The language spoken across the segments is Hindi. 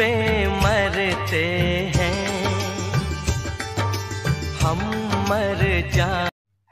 पे मरते हैं हम मर जा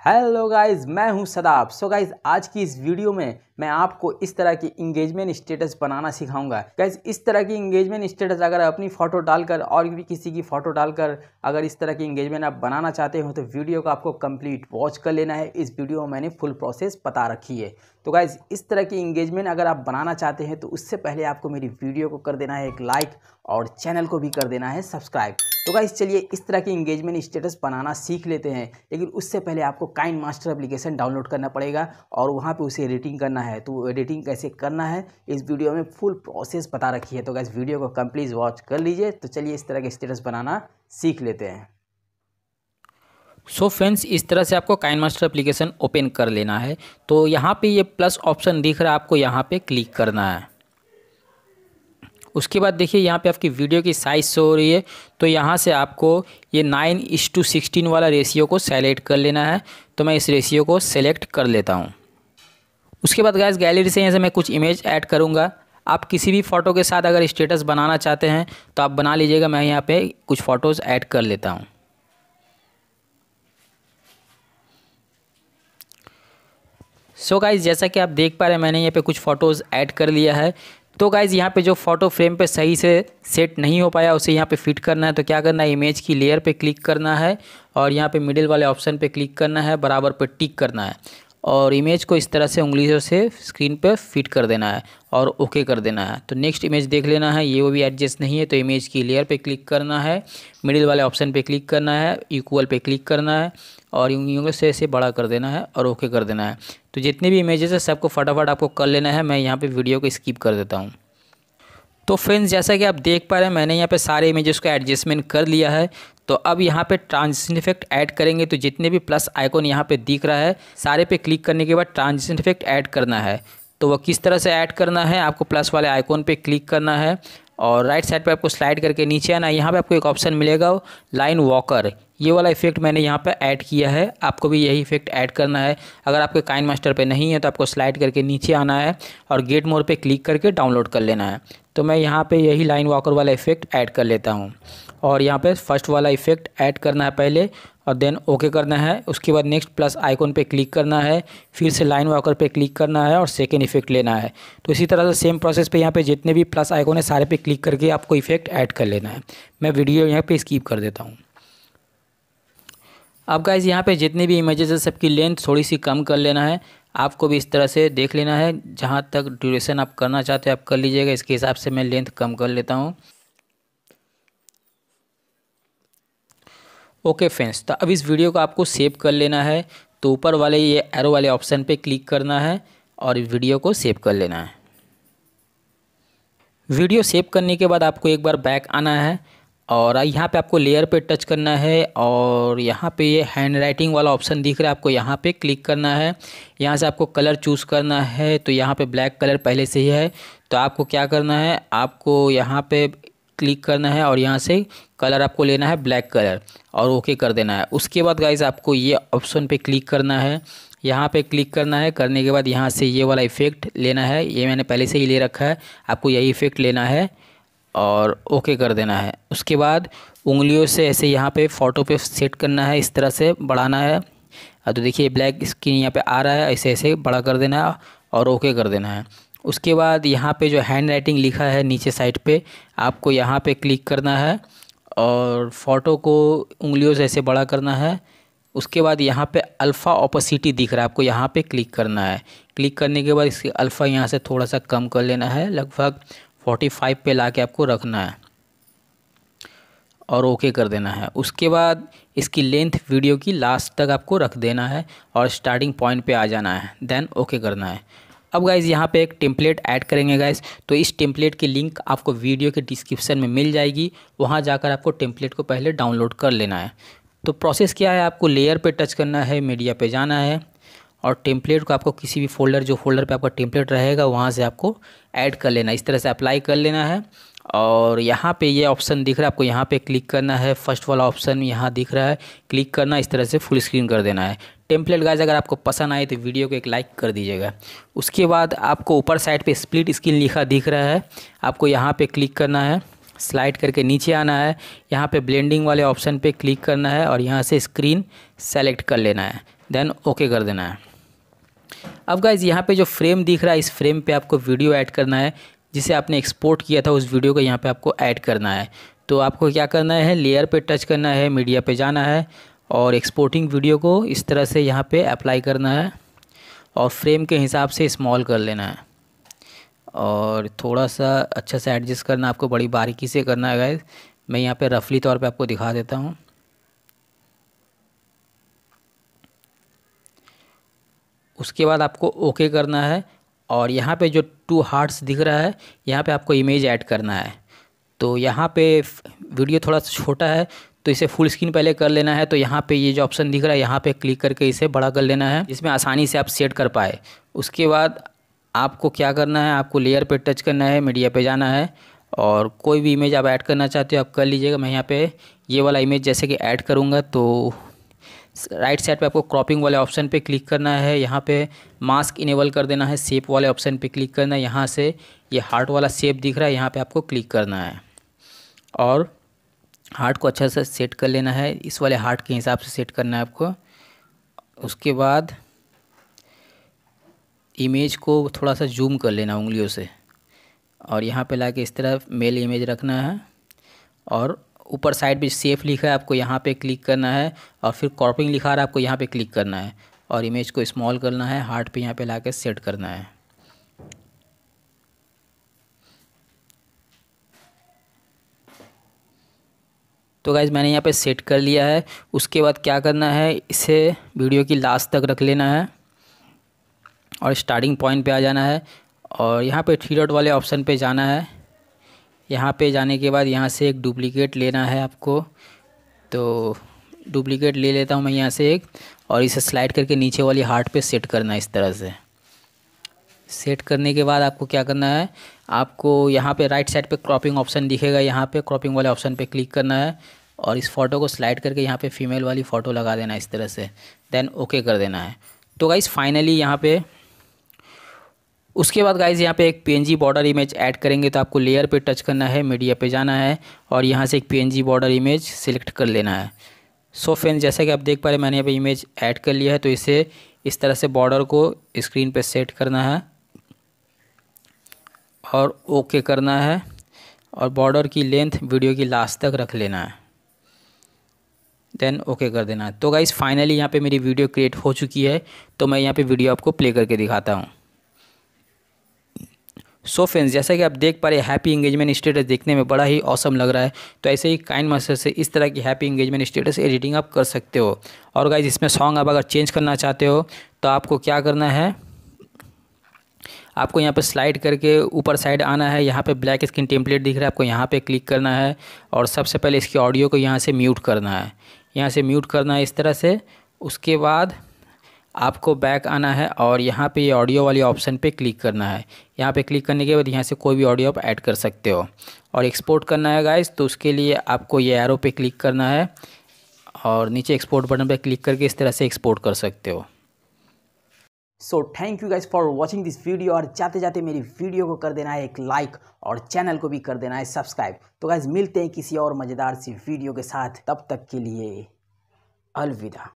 हेलो गाइस मैं हूं सदाब सो गाइस आज की इस वीडियो में मैं आपको इस तरह की इंगेजमेंट स्टेटस बनाना सिखाऊंगा गाइस इस तरह की इंगेजमेंट स्टेटस अगर अपनी फ़ोटो डालकर और भी किसी की फ़ोटो डालकर अगर इस तरह की इंगेजमेंट आप बनाना चाहते हो तो वीडियो को आपको कंप्लीट वॉच कर लेना है इस वीडियो में मैंने फुल प्रोसेस बता रखी है तो गाइज़ इस तरह की इंगेजमेंट अगर आप बनाना चाहते हैं तो उससे पहले आपको मेरी वीडियो को कर देना है एक लाइक और चैनल को भी कर देना है सब्सक्राइब तो गाइस चलिए इस तरह की इंगेजमेंट स्टेटस बनाना सीख लेते हैं लेकिन उससे पहले आपको काइन मास्टर एप्लीकेशन डाउनलोड करना पड़ेगा और वहाँ पे उसे एडिटिंग करना है तो एडिटिंग कैसे करना है इस वीडियो में फुल प्रोसेस बता रखी है तो गाइस वीडियो को कम्प्लीट वॉच कर लीजिए तो चलिए इस तरह के स्टेटस बनाना सीख लेते हैं सो so फ्रेंड्स इस तरह से आपको काइन मास्टर एप्लीकेशन ओपन कर लेना है तो यहाँ पर ये प्लस ऑप्शन दिख रहा है आपको यहाँ पर क्लिक करना है उसके बाद देखिए यहाँ पे आपकी वीडियो की साइज़ शो हो रही है तो यहाँ से आपको ये नाइन इस टू सिक्सटीन वाला रेशियो को सेलेक्ट कर लेना है तो मैं इस रेशियो को सेलेक्ट कर लेता हूँ उसके बाद गैस गैलरी से यहाँ से मैं कुछ इमेज ऐड करूँगा आप किसी भी फ़ोटो के साथ अगर स्टेटस बनाना चाहते हैं तो आप बना लीजिएगा मैं यहाँ पर कुछ फ़ोटोज़ ऐड कर लेता हूँ सो so गाइज जैसा कि आप देख पा रहे हैं मैंने यहाँ पे कुछ फ़ोटोज़ ऐड कर लिया है तो गाइज़ यहाँ पे जो फोटो फ्रेम पे सही से सेट नहीं हो पाया उसे यहाँ पे फिट करना है तो क्या करना है इमेज की लेयर पे क्लिक करना है और यहाँ पे मिडिल वाले ऑप्शन पे क्लिक करना है बराबर पे टिक करना है और इमेज को इस तरह से उंगलियों से स्क्रीन पे फिट कर देना है और ओके कर देना है तो नेक्स्ट इमेज देख लेना है ये वो भी एडजस्ट नहीं है तो इमेज की लेयर पे क्लिक करना है मिडिल वाले ऑप्शन पे क्लिक करना है इक्वल पे क्लिक करना है और यूँ से ऐसे बड़ा कर देना है और ओके कर देना है तो जितने भी इमेजेस है सबको फटाफट आपको कर लेना है मैं यहाँ पे वीडियो को स्किप कर देता हूँ तो फ्रेंड्स जैसा कि आप देख पा रहे हैं मैंने यहाँ पे सारे इमेजेस को एडजस्टमेंट कर लिया है तो अब यहाँ पे ट्रांजिशन इफेक्ट ऐड करेंगे तो जितने भी प्लस आइकॉन यहाँ पर दिख रहा है सारे पे क्लिक करने के बाद ट्रांजिशन इफेक्ट ऐड करना है तो वह किस तरह से ऐड करना है आपको प्लस वाले आइकॉन पर क्लिक करना है और राइट साइड पे आपको स्लाइड करके नीचे आना यहाँ पे आपको एक ऑप्शन मिलेगा लाइन वॉकर ये वाला इफेक्ट मैंने यहाँ पर ऐड किया है आपको भी यही इफेक्ट ऐड करना है अगर आपके काइन मास्टर पर नहीं है तो आपको स्लाइड करके नीचे आना है और गेट मोर पर क्लिक करके डाउनलोड कर लेना है तो मैं यहाँ पर यही लाइन वॉकर वाला इफेक्ट ऐड कर लेता हूँ और यहाँ पर फर्स्ट वाला इफेक्ट ऐड करना है पहले और देन ओके okay करना है उसके बाद नेक्स्ट प्लस आइकॉन पे क्लिक करना है फिर से लाइन वॉकर पे क्लिक करना है और सेकेंड इफेक्ट लेना है तो इसी तरह से सेम प्रोसेस पे यहाँ पे जितने भी प्लस आइकॉन है सारे पे क्लिक करके आपको इफेक्ट ऐड कर लेना है मैं वीडियो यहाँ पे स्कीप कर देता हूँ अब गाइज यहाँ पे जितने भी इमेजेस है सबकी लेंथ थोड़ी सी कम कर लेना है आपको भी इस तरह से देख लेना है जहाँ तक ड्यूरेशन आप करना चाहते हैं आप कर लीजिएगा इसके हिसाब से मैं लेंथ कम कर लेता हूँ ओके फ्रेंड्स तो अब इस वीडियो को आपको सेव कर लेना है तो ऊपर वाले ये एरो वाले ऑप्शन पर क्लिक करना है और वीडियो को सेव कर लेना है वीडियो सेव करने के बाद आपको एक बार बैक आना है और यहाँ पे आपको लेयर पे टच करना है और यहाँ पे ये हैंड राइटिंग वाला ऑप्शन दिख रहा है आपको यहाँ पे क्लिक करना है यहाँ से आपको कलर चूज़ करना है तो यहाँ पे ब्लैक कलर पहले से ही है तो आपको क्या करना है आपको यहाँ पे क्लिक करना है और यहाँ से कलर आपको लेना है ब्लैक कलर और ओके कर देना है उसके बाद गाइज आपको ये ऑप्शन पर क्लिक करना है यहाँ पे क्लिक करना है करने के बाद यहाँ से ये वाला इफ़ेक्ट लेना है ये मैंने पहले से ही ले रखा है आपको यही इफ़ेक्ट लेना है और ओके कर देना है उसके बाद उंगलियों से ऐसे यहाँ पे फ़ोटो पे सेट करना है इस तरह से बढ़ाना है तो देखिए ब्लैक स्क्रीन यहाँ पे आ रहा है ऐसे ऐसे बड़ा कर देना है और ओके कर देना है उसके बाद यहाँ पे जो हैंड राइटिंग लिखा है नीचे साइड पे आपको यहाँ पे क्लिक करना है और फ़ोटो को उंगलियों से ऐसे बड़ा करना है उसके बाद यहाँ पे अल्फ़ा ऑपोसिटी दिख रहा है आपको यहाँ पे क्लिक करना है क्लिक करने के बाद इसके अल्फ़ा यहाँ से थोड़ा सा कम कर लेना है लगभग फोर्टी फाइव पर ला के आपको रखना है और ओके कर देना है उसके बाद इसकी लेंथ वीडियो की लास्ट तक आपको रख देना है और स्टार्टिंग पॉइंट पे आ जाना है देन ओके करना है अब गाइज यहाँ पे एक टेम्पलेट ऐड करेंगे गाइज तो इस टेम्पलेट की लिंक आपको वीडियो के डिस्क्रिप्शन में मिल जाएगी वहाँ जाकर आपको टेम्पलेट को पहले डाउनलोड कर लेना है तो प्रोसेस क्या है आपको लेयर पे टच करना है मीडिया पे जाना है और टेम्पलेट को आपको किसी भी फोल्डर जो फोल्डर पे आपका टेम्पलेट रहेगा वहाँ से आपको ऐड कर लेना इस तरह से अप्लाई कर लेना है और यहाँ पे ये ऑप्शन दिख रहा है आपको यहाँ पे क्लिक करना है फर्स्ट वाला ऑप्शन यहाँ दिख रहा है क्लिक करना इस तरह से फुल स्क्रीन कर देना है टेम्पलेट गाइज अगर आपको पसंद आए तो वीडियो को एक लाइक कर दीजिएगा उसके बाद आपको ऊपर साइड पर स्प्लिट स्क्रीन लिखा दिख रहा है आपको यहाँ पर क्लिक करना है स्लाइड करके नीचे आना है यहाँ पर ब्लेंडिंग वाले ऑप्शन पर क्लिक करना है और यहाँ से स्क्रीन सेलेक्ट कर लेना है देन ओके कर देना है अब गाइज यहाँ पे जो फ्रेम दिख रहा है इस फ्रेम पे आपको वीडियो ऐड करना है जिसे आपने एक्सपोर्ट किया था उस वीडियो को यहाँ पे आपको ऐड करना है तो आपको क्या करना है लेयर पे टच करना है मीडिया पे जाना है और एक्सपोर्टिंग वीडियो को इस तरह से यहाँ पे अप्लाई करना है और फ्रेम के हिसाब से इस्मॉल कर लेना है और थोड़ा सा अच्छा सा एडजस्ट करना आपको बड़ी बारीकी से करना है गाइज मैं यहाँ पर रफली तौर पर आपको दिखा देता हूँ उसके बाद आपको ओके करना है और यहाँ पे जो टू हार्ट्स दिख रहा है यहाँ पे आपको इमेज ऐड करना है तो यहाँ पे वीडियो थोड़ा सा छोटा है तो इसे फुल स्क्रीन पहले कर लेना है तो यहाँ पे ये जो ऑप्शन दिख रहा है यहाँ पे क्लिक करके इसे बड़ा कर लेना है जिसमें आसानी से आप सेट कर पाए उसके बाद आपको क्या करना है आपको लेयर पर टच करना है मीडिया पर जाना है और कोई भी इमेज आप ऐड करना चाहते हो आप कर लीजिएगा मैं यहाँ पर ये वाला इमेज जैसे कि ऐड करूँगा तो राइट साइड पे आपको क्रॉपिंग वाले ऑप्शन पे क्लिक करना है यहाँ पे मास्क इनेबल कर देना है सेप वाले ऑप्शन पे क्लिक करना है यहाँ से ये यह हार्ट वाला सेप दिख रहा है यहाँ पे आपको क्लिक करना है और हार्ट को अच्छा से सेट कर लेना है इस वाले हार्ट के हिसाब से सेट करना है आपको उसके बाद इमेज को थोड़ा सा जूम कर लेना उंगलियों से और यहाँ पर ला इस तरह मेल इमेज रखना है और ऊपर साइड पे सेफ लिखा है आपको यहाँ पे क्लिक करना है और फिर कॉपिंग लिखा रहा है आपको यहाँ पे क्लिक करना है और इमेज को स्मॉल करना है हार्ट पे यहाँ पे ला सेट करना है तो गाइज़ मैंने यहाँ पे सेट कर लिया है उसके बाद क्या करना है इसे वीडियो की लास्ट तक रख लेना है और स्टार्टिंग पॉइंट पे आ जाना है और यहाँ पे थ्री डॉट वाले ऑप्शन पे जाना है यहाँ पे जाने के बाद यहाँ से एक डुप्लीकेट लेना है आपको तो डुप्लीकेट ले लेता हूँ मैं यहाँ से एक और इसे स्लाइड करके नीचे वाली हार्ट पे सेट करना है इस तरह से सेट करने के बाद आपको क्या करना है आपको यहाँ पे राइट साइड पे क्रॉपिंग ऑप्शन दिखेगा यहाँ पे क्रॉपिंग वाले ऑप्शन पे क्लिक करना है और इस फ़ोटो को स्लाइड करके यहाँ पे फीमेल वाली फ़ोटो लगा देना इस तरह से देन ओके कर देना है तो गाइज़ फाइनली यहाँ पर उसके बाद गाइज यहाँ पे एक पीएनजी बॉर्डर इमेज ऐड करेंगे तो आपको लेयर पे टच करना है मीडिया पे जाना है और यहाँ से एक पीएनजी बॉर्डर इमेज सेलेक्ट कर लेना है सो so फ्रेंड जैसा कि आप देख पा रहे मैंने यहाँ पे इमेज ऐड कर लिया है तो इसे इस तरह से बॉर्डर को स्क्रीन पे सेट करना है और ओके करना है और बॉर्डर की लेंथ वीडियो की लास्ट तक रख लेना है देन ओके okay कर देना है तो गाइज़ फाइनली यहाँ पे मेरी वीडियो क्रिएट हो चुकी है तो मैं यहाँ पे वीडियो आपको प्ले करके दिखाता हूँ सो फ्रेंड्स जैसा कि आप देख पा रहे हैप्पी इंगेजमेंट स्टेटस देखने में बड़ा ही औसम लग रहा है तो ऐसे ही काइन मास्टर से इस तरह की हैप्पी इंगेजमेंट स्टेटस एडिटिंग आप कर सकते हो और गाइज इसमें सॉन्ग आप अगर चेंज करना चाहते हो तो आपको क्या करना है आपको यहाँ पे स्लाइड करके ऊपर साइड आना है यहाँ पे ब्लैक स्क्रीन टेम्पलेट दिख रहा है आपको यहाँ पे क्लिक करना है और सबसे पहले इसकी ऑडियो को यहाँ से म्यूट करना है यहाँ से म्यूट करना है इस तरह से उसके बाद आपको बैक आना है और यहाँ पे ये ऑडियो वाली ऑप्शन पे क्लिक करना है यहाँ पे क्लिक करने के बाद यहाँ से कोई भी ऑडियो आप ऐड कर सकते हो और एक्सपोर्ट करना है गाइस तो उसके लिए आपको ये एरो पे क्लिक करना है और नीचे एक्सपोर्ट बटन पर क्लिक करके इस तरह से एक्सपोर्ट कर सकते हो so thank you guys for watching this video और जाते जाते मेरी वीडियो को कर देना है एक लाइक और चैनल को भी कर देना है सब्सक्राइब तो गाइज मिलते हैं किसी और मज़ेदार सी वीडियो के साथ तब तक के लिए अलविदा